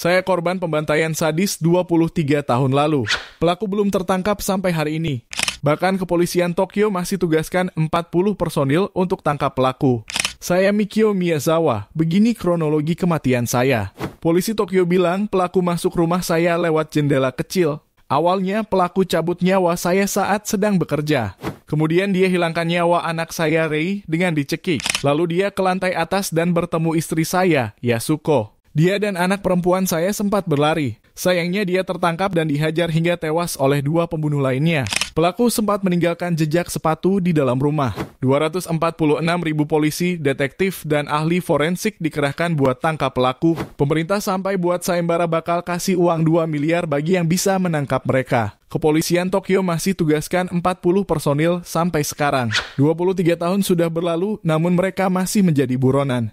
Saya korban pembantaian sadis 23 tahun lalu. Pelaku belum tertangkap sampai hari ini. Bahkan kepolisian Tokyo masih tugaskan 40 personil untuk tangkap pelaku. Saya Mikio Miyazawa, begini kronologi kematian saya. Polisi Tokyo bilang pelaku masuk rumah saya lewat jendela kecil. Awalnya pelaku cabut nyawa saya saat sedang bekerja. Kemudian dia hilangkan nyawa anak saya Rei dengan dicekik. Lalu dia ke lantai atas dan bertemu istri saya, Yasuko. Dia dan anak perempuan saya sempat berlari. Sayangnya dia tertangkap dan dihajar hingga tewas oleh dua pembunuh lainnya. Pelaku sempat meninggalkan jejak sepatu di dalam rumah. 246 ribu polisi, detektif, dan ahli forensik dikerahkan buat tangkap pelaku. Pemerintah sampai buat sayembara bakal kasih uang 2 miliar bagi yang bisa menangkap mereka. Kepolisian Tokyo masih tugaskan 40 personil sampai sekarang. 23 tahun sudah berlalu, namun mereka masih menjadi buronan.